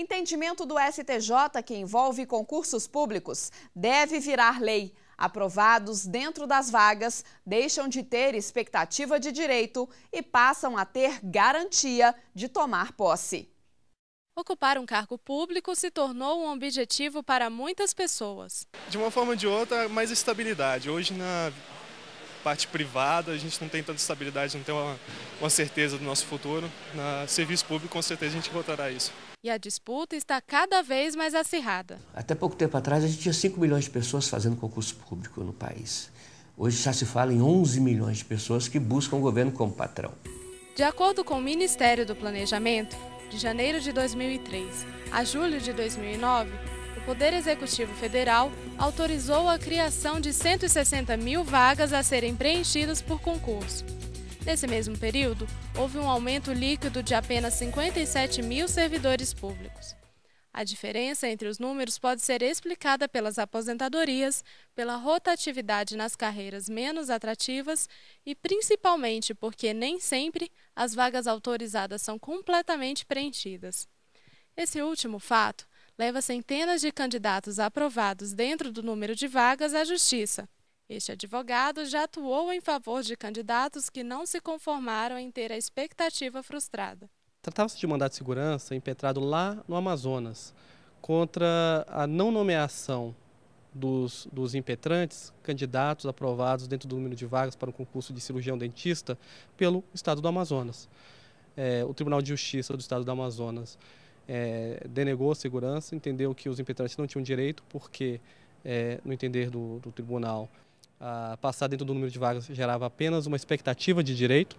Entendimento do STJ que envolve concursos públicos deve virar lei. Aprovados dentro das vagas deixam de ter expectativa de direito e passam a ter garantia de tomar posse. Ocupar um cargo público se tornou um objetivo para muitas pessoas. De uma forma ou de outra, mais estabilidade. Hoje, na parte privada, a gente não tem tanta estabilidade, não tem uma, uma certeza do nosso futuro. Na serviço público, com certeza, a gente votará isso e a disputa está cada vez mais acirrada. Até pouco tempo atrás, a gente tinha 5 milhões de pessoas fazendo concurso público no país. Hoje já se fala em 11 milhões de pessoas que buscam o governo como patrão. De acordo com o Ministério do Planejamento, de janeiro de 2003 a julho de 2009, o Poder Executivo Federal autorizou a criação de 160 mil vagas a serem preenchidas por concurso. Nesse mesmo período, houve um aumento líquido de apenas 57 mil servidores públicos. A diferença entre os números pode ser explicada pelas aposentadorias, pela rotatividade nas carreiras menos atrativas e principalmente porque nem sempre as vagas autorizadas são completamente preenchidas. Esse último fato leva centenas de candidatos aprovados dentro do número de vagas à Justiça, este advogado já atuou em favor de candidatos que não se conformaram em ter a expectativa frustrada. Tratava-se de mandado de segurança impetrado lá no Amazonas contra a não nomeação dos, dos impetrantes, candidatos aprovados dentro do número de vagas para o concurso de cirurgião dentista pelo Estado do Amazonas. É, o Tribunal de Justiça do Estado do Amazonas é, denegou a segurança, entendeu que os impetrantes não tinham direito, porque, é, no entender do, do tribunal, ah, passar dentro do número de vagas gerava apenas uma expectativa de direito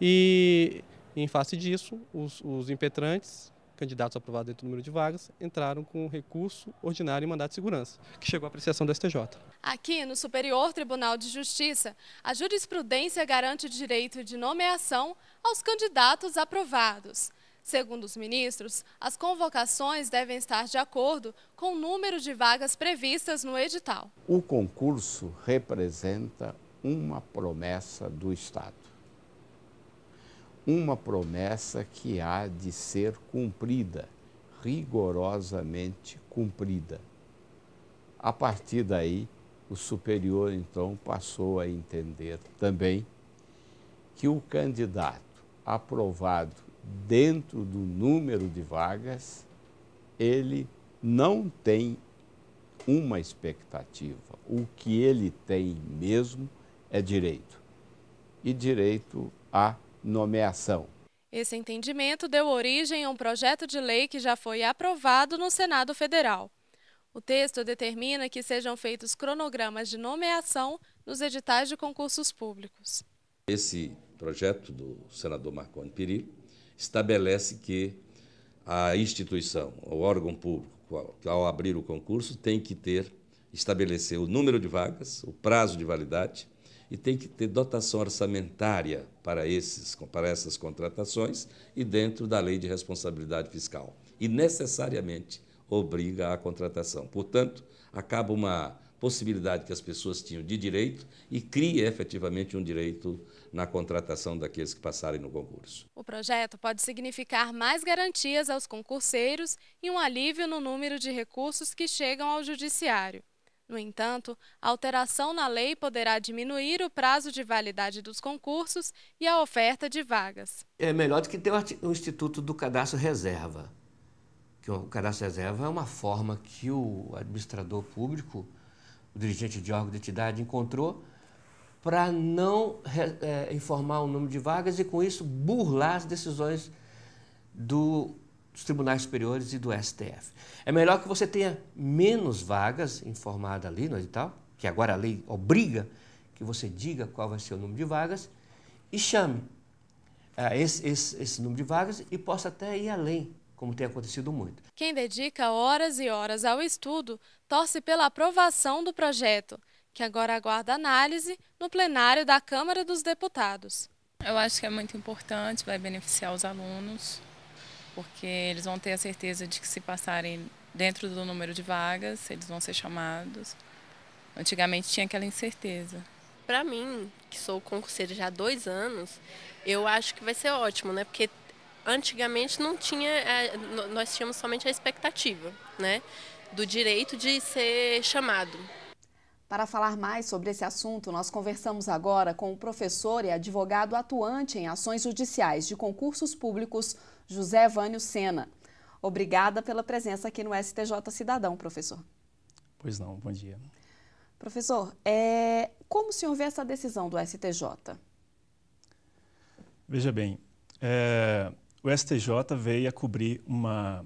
e, em face disso, os, os impetrantes, candidatos aprovados dentro do número de vagas, entraram com recurso ordinário e mandato de segurança, que chegou à apreciação do STJ. Aqui, no Superior Tribunal de Justiça, a jurisprudência garante o direito de nomeação aos candidatos aprovados. Segundo os ministros, as convocações devem estar de acordo com o número de vagas previstas no edital. O concurso representa uma promessa do Estado. Uma promessa que há de ser cumprida, rigorosamente cumprida. A partir daí, o superior então passou a entender também que o candidato aprovado dentro do número de vagas, ele não tem uma expectativa. O que ele tem mesmo é direito e direito à nomeação. Esse entendimento deu origem a um projeto de lei que já foi aprovado no Senado Federal. O texto determina que sejam feitos cronogramas de nomeação nos editais de concursos públicos. Esse projeto do senador Marconi Perillo estabelece que a instituição, o órgão público, ao abrir o concurso, tem que ter estabelecer o número de vagas, o prazo de validade e tem que ter dotação orçamentária para esses para essas contratações e dentro da lei de responsabilidade fiscal. E necessariamente obriga à contratação. Portanto, acaba uma possibilidade que as pessoas tinham de direito e cria efetivamente um direito na contratação daqueles que passarem no concurso. O projeto pode significar mais garantias aos concurseiros e um alívio no número de recursos que chegam ao Judiciário. No entanto, a alteração na lei poderá diminuir o prazo de validade dos concursos e a oferta de vagas. É melhor do que ter o Instituto do Cadastro Reserva. Que o cadastro reserva é uma forma que o administrador público, o dirigente de órgão de entidade, encontrou para não é, informar o número de vagas e, com isso, burlar as decisões do, dos tribunais superiores e do STF. É melhor que você tenha menos vagas informada ali no né, edital, que agora a lei obriga que você diga qual vai ser o número de vagas, e chame é, esse, esse, esse número de vagas e possa até ir além como tem acontecido muito. Quem dedica horas e horas ao estudo torce pela aprovação do projeto que agora aguarda análise no plenário da Câmara dos Deputados. Eu acho que é muito importante, vai beneficiar os alunos, porque eles vão ter a certeza de que se passarem dentro do número de vagas, eles vão ser chamados. Antigamente tinha aquela incerteza. Para mim, que sou concurseira já há dois anos, eu acho que vai ser ótimo, né? Porque antigamente não tinha, é, nós tínhamos somente a expectativa, né? Do direito de ser chamado. Para falar mais sobre esse assunto, nós conversamos agora com o professor e advogado atuante em ações judiciais de concursos públicos, José Vânio Sena. Obrigada pela presença aqui no STJ Cidadão, professor. Pois não, bom dia. Professor, é... como o senhor vê essa decisão do STJ? Veja bem, é... o STJ veio a cobrir uma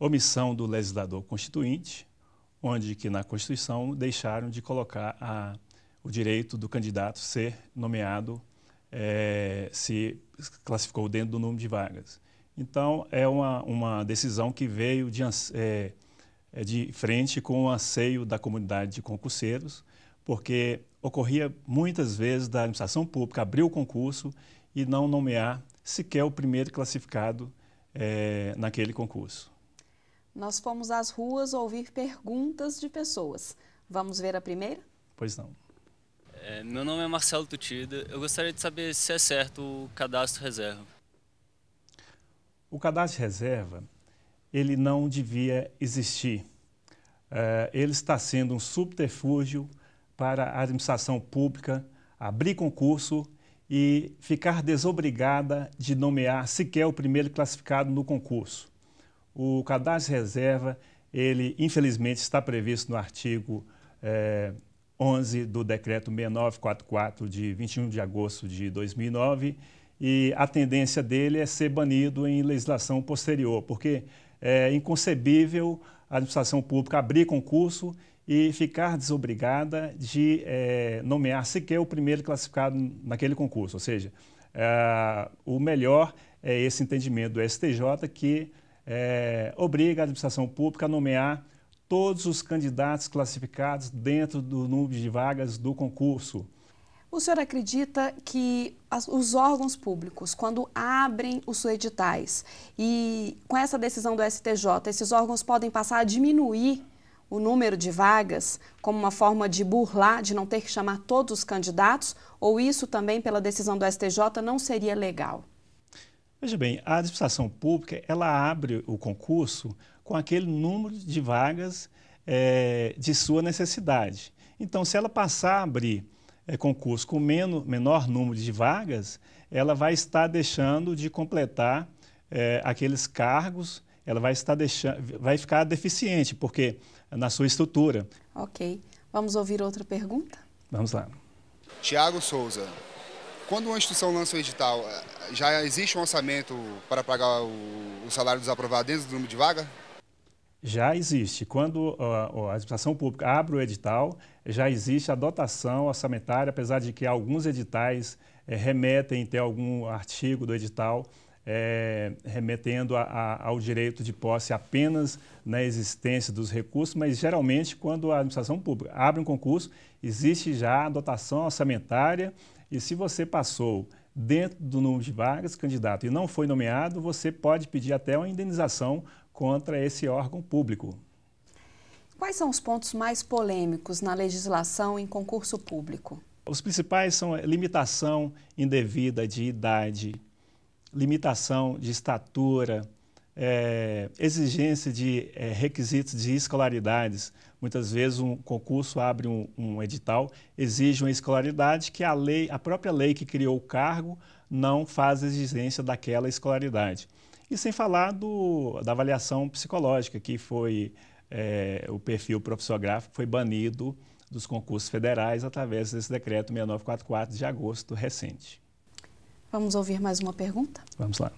omissão do legislador constituinte onde que na Constituição deixaram de colocar a, o direito do candidato ser nomeado é, se classificou dentro do número de vagas. Então, é uma, uma decisão que veio de, é, é, de frente com o anseio da comunidade de concurseiros, porque ocorria muitas vezes da administração pública abrir o concurso e não nomear sequer o primeiro classificado é, naquele concurso nós fomos às ruas ouvir perguntas de pessoas. Vamos ver a primeira? Pois não. É, meu nome é Marcelo Tutida. Eu gostaria de saber se é certo o cadastro reserva. O cadastro reserva, ele não devia existir. É, ele está sendo um subterfúgio para a administração pública abrir concurso e ficar desobrigada de nomear sequer o primeiro classificado no concurso. O cadastro de reserva, ele infelizmente está previsto no artigo é, eh, 11 do decreto 6944 de 21 de agosto de 2009 e a tendência dele é ser banido em legislação posterior, porque eh, é inconcebível a administração pública abrir concurso e ficar desobrigada de é, nomear sequer o primeiro classificado naquele concurso. Ou seja, é, o melhor é esse entendimento do STJ que é, obriga a administração pública a nomear todos os candidatos classificados dentro do número de vagas do concurso. O senhor acredita que as, os órgãos públicos, quando abrem os editais e com essa decisão do STJ, esses órgãos podem passar a diminuir o número de vagas como uma forma de burlar, de não ter que chamar todos os candidatos? Ou isso também, pela decisão do STJ, não seria legal? Veja bem, a administração pública ela abre o concurso com aquele número de vagas é, de sua necessidade. Então, se ela passar a abrir é, concurso com menos, menor número de vagas, ela vai estar deixando de completar é, aqueles cargos, ela vai estar deixando, vai ficar deficiente, porque na sua estrutura. Ok. Vamos ouvir outra pergunta? Vamos lá. Tiago Souza. Quando uma instituição lança um edital, eh, já existe um orçamento para pagar o salário dos aprovados dentro do número de vaga? Já existe. Quando a administração pública abre o edital, já existe a dotação orçamentária, apesar de que alguns editais eh, remetem, até algum artigo do edital eh, remetendo a, a, ao direito de posse apenas na existência dos recursos, mas geralmente quando a administração pública abre um concurso, existe já a dotação orçamentária e se você passou dentro do número de vagas, candidato, e não foi nomeado, você pode pedir até uma indenização contra esse órgão público. Quais são os pontos mais polêmicos na legislação em concurso público? Os principais são eh, limitação indevida de idade, limitação de estatura, é, exigência de é, requisitos de escolaridades. Muitas vezes um concurso abre um, um, edital, exige uma escolaridade que a lei, a própria lei que criou o cargo, não faz exigência daquela escolaridade. E sem falar do, da avaliação psicológica, que foi é, o perfil profissionográfico foi banido dos concursos federais através desse decreto 6944 de agosto recente. Vamos ouvir mais uma pergunta? Vamos lá.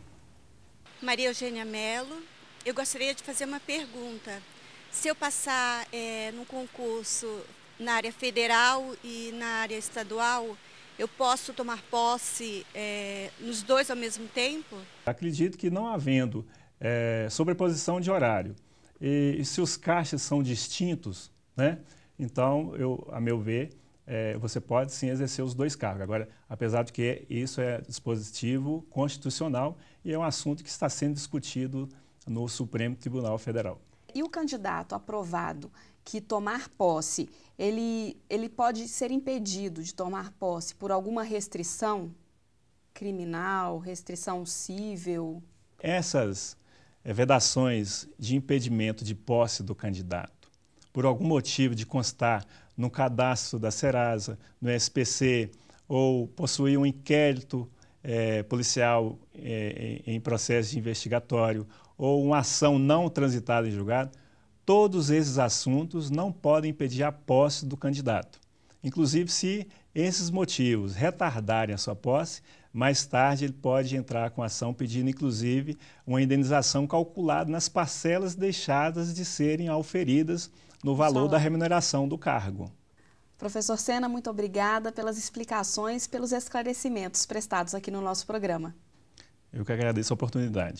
Maria Eugênia Mello. Eu gostaria de fazer uma pergunta. Se eu passar é, no concurso na área federal e na área estadual, eu posso tomar posse é, nos dois ao mesmo tempo? Acredito que não havendo é, sobreposição de horário e, e, se os caixas são distintos, né? Então, eu, a meu ver, é, você pode sim exercer os dois cargos. Agora, apesar de que isso é dispositivo constitucional e é um assunto que está sendo discutido no Supremo Tribunal Federal. E o candidato aprovado que tomar posse, ele, ele pode ser impedido de tomar posse por alguma restrição criminal, restrição civil? Essas é, vedações de impedimento de posse do candidato, por algum motivo de constar no cadastro da Serasa, no SPC, ou possuir um inquérito é, policial é, em processo investigatório, ou uma ação não transitada em julgado, todos esses assuntos não podem impedir a posse do candidato. Inclusive, se esses motivos retardarem a sua posse, mais tarde ele pode entrar com ação pedindo, inclusive, uma indenização calculada nas parcelas deixadas de serem auferidas no valor da remuneração do cargo. Professor Sena, muito obrigada pelas explicações, pelos esclarecimentos prestados aqui no nosso programa. Eu que agradeço a oportunidade.